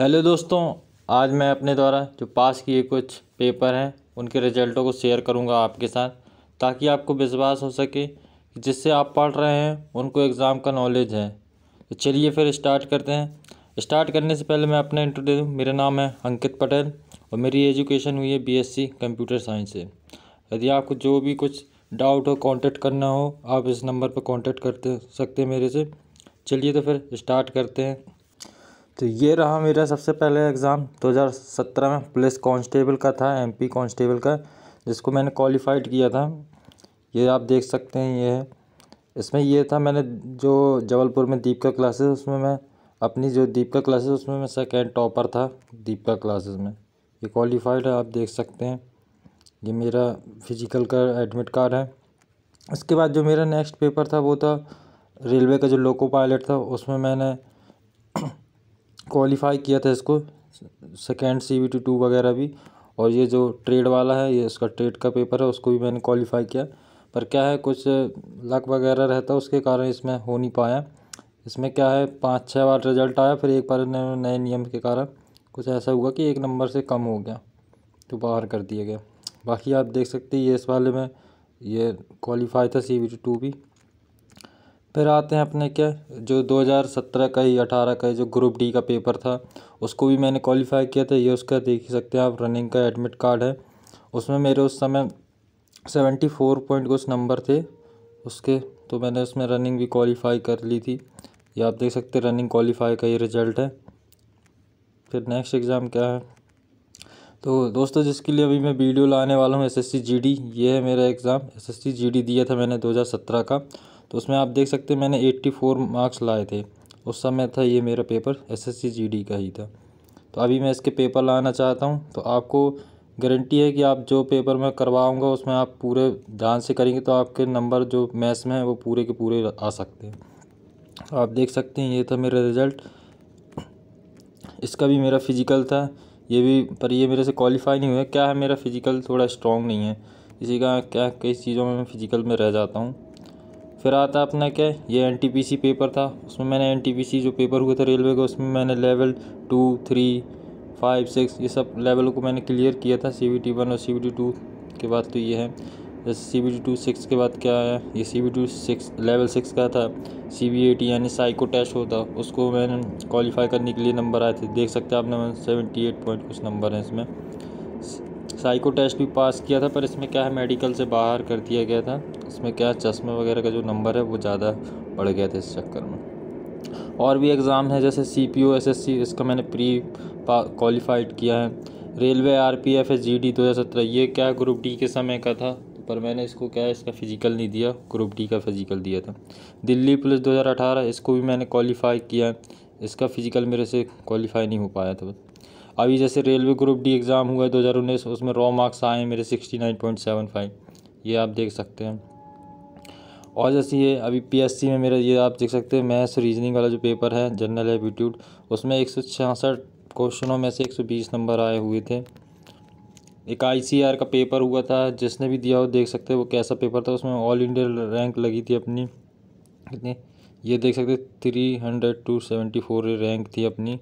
hello दोस्तों आज मैं अपने द्वारा जो पास किए कुछ पेपर हैं उनके रिजल्टों को शेयर करूंगा आपके साथ ताकि आपको विश्वास हो सके कि जिससे आप पढ़ रहे हैं उनको एग्ज़ाम का नॉलेज है तो चलिए फिर स्टार्ट करते हैं स्टार्ट करने से पहले मैं अपना इंटरव्यू दूँ मेरा नाम है अंकित पटेल और मेरी एजुकेशन हुई है बी कंप्यूटर साइंस से यदि आपको जो भी कुछ डाउट हो कॉन्टेक्ट करना हो आप इस नंबर पर कॉन्टेक्ट कर सकते हैं मेरे से चलिए तो फिर स्टार्ट करते हैं तो ये रहा मेरा सबसे पहले एग्ज़ाम 2017 में पुलिस कांस्टेबल का था एमपी कांस्टेबल का जिसको मैंने क्वालिफाइड किया था ये आप देख सकते हैं ये है इसमें ये था मैंने जो जबलपुर में दीपिका क्लासेस उसमें मैं अपनी जो दीपिका क्लासेस उसमें मैं सेकेंड टॉपर था दीपिका क्लासेस में ये क्वालिफाइड है आप देख सकते हैं ये मेरा फिजिकल का एडमिट कार्ड है उसके बाद जो मेरा नेक्स्ट पेपर था वो था रेलवे का जो लोको पायलट था उसमें मैंने क्वालीफाई किया था इसको second C B T two वगैरह भी और ये जो ट्रेड वाला है ये इसका ट्रेड का पेपर है उसको भी मैंने क्वालिफ़ाई किया पर क्या है कुछ लक वगैरह रहता है उसके कारण इसमें हो नहीं पाया इसमें क्या है पाँच छः बार रिजल्ट आया फिर एक बार नए नियम के कारण कुछ ऐसा हुआ कि एक नंबर से कम हो गया तो बाहर कर दिया गया बाकी आप देख सकते हैं ये इस वाले में ये क्वालिफाई था सी बी टी टू भी फिर आते हैं अपने क्या जो 2017 का ही 18 का ही जो ग्रुप डी का पेपर था उसको भी मैंने क्वालिफाई किया था ये उसका देख सकते हैं आप रनिंग का एडमिट कार्ड है उसमें मेरे उस समय सेवेंटी फोर पॉइंट कुछ नंबर थे उसके तो मैंने उसमें रनिंग भी क्वालिफाई कर ली थी ये आप देख सकते रनिंग क्वालिफाई का ये रिज़ल्ट है फिर नेक्स्ट एग्ज़ाम क्या है तो दोस्तों जिसके लिए अभी मैं वीडियो लाने वाला हूँ एसएससी जीडी ये है मेरा एग्ज़ाम एसएससी जीडी दिया था मैंने 2017 का तो उसमें आप देख सकते हैं मैंने 84 मार्क्स लाए थे उस समय था ये मेरा पेपर एसएससी जीडी का ही था तो अभी मैं इसके पेपर लाना चाहता हूँ तो आपको गारंटी है कि आप जो पेपर मैं करवाऊँगा उसमें आप पूरे ध्यान से करेंगे तो आपके नंबर जो मैथ्स में है वो पूरे के पूरे आ सकते हैं तो आप देख सकते हैं ये था मेरा रिज़ल्ट इसका भी मेरा फिज़िकल था ये भी पर ये मेरे से क्वालिफाई नहीं हुआ क्या है मेरा फिज़िकल थोड़ा स्ट्रॉन्ग नहीं है इसी का क्या कई चीज़ों में मैं फ़िज़िकल में रह जाता हूँ फिर आता अपना क्या ये सी पेपर था उसमें मैंने सी जो पेपर हुए थे रेलवे का उसमें मैंने level two three five six ये सब लेवल को मैंने क्लियर किया था सी बी टी वन और सी बी टी टू के बाद तो ये है जैसे C B T two six के बाद क्या आया ये C B two six level six का था सी बी ए टी यानी साइको टेस्ट होता उसको मैंने क्वालिफाई करने के लिए नंबर आए थे देख सकते हैं आपने सेवेंटी एट पॉइंट कुछ नंबर हैं इसमें साइको टेस्ट भी पास किया था पर इसमें क्या है मेडिकल से बाहर कर दिया गया था इसमें क्या है चश्मे वगैरह का जो नंबर है वो ज़्यादा बढ़ गया था इस चक्कर में और भी एग्ज़ाम है जैसे C P O S S C इसका मैंने प्री क्वालिफाइड किया है railway R P F S G D दो हज़ार सत्रह ये क्या ग्रुप डी के समय का था पर मैंने इसको क्या है इसका फ़िज़िकल नहीं दिया ग्रुप डी का फ़िज़िकल दिया था दिल्ली पुलिस दो हज़ार अठारह इसको भी मैंने क्वालिफ़ाई किया है इसका फ़िज़िकल मेरे से क्वालिफ़ाई नहीं हो पाया था अभी जैसे रेलवे ग्रुप डी एग्ज़ाम हुआ है दो हज़ार उन्नीस उसमें रॉ मार्क्स आए मेरे sixty nine point seven five ये आप देख सकते हैं और जैसे ये अभी पीएससी में मेरा ये आप देख सकते हैं मैथ्स रीजनिंग वाला जो पेपर है जनरल एप्टीट्यूड उसमें एक क्वेश्चनों में से बीस नंबर आए हुए थे एक आर का पेपर हुआ था जिसने भी दिया हो देख सकते हैं वो कैसा पेपर था उसमें ऑल इंडिया रैंक लगी थी अपनी कितनी ये देख सकते three hundred two seventy four rank थी अपनी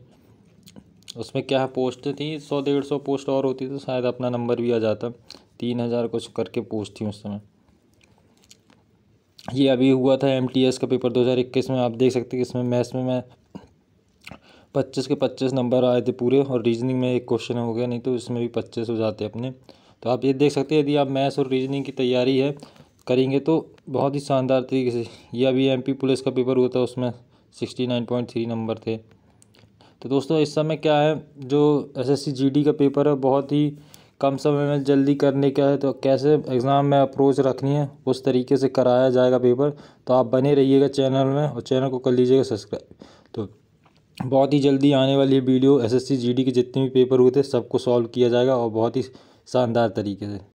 उसमें क्या पोस्ट थी सौ डेढ़ सौ पोस्ट और होती तो शायद अपना नंबर भी आ जाता तीन हज़ार कुछ करके पोस्ट थी उस समय ये अभी हुआ था एम का पेपर दो हज़ार इक्कीस में आप देख सकते हैं कि इसमें मैथ्स में मैं पच्चीस के पच्चीस नंबर आए थे पूरे और रीजनिंग में एक क्वेश्चन हो गया नहीं तो इसमें भी पच्चीस हो जाते अपने तो आप ये देख सकते हैं यदि आप मैथ्स और रीजनिंग की तैयारी है करेंगे तो बहुत ही शानदार तरीके से यह अभी एम पुलिस का पेपर हुआ था उसमें सिक्सटी नाइन पॉइंट थ्री नंबर थे तो दोस्तों इस समय क्या है जो एसएससी जीडी का पेपर है बहुत ही कम समय में जल्दी करने का है तो कैसे एग्ज़ाम में अप्रोच रखनी है उस तरीके से कराया जाएगा पेपर तो आप बने रहिएगा चैनल में और चैनल को कर लीजिएगा सब्सक्राइब तो बहुत ही जल्दी आने वाली वीडियो एसएससी जीडी के जितने भी पेपर हुए थे सबको सॉल्व किया जाएगा और बहुत ही शानदार तरीके से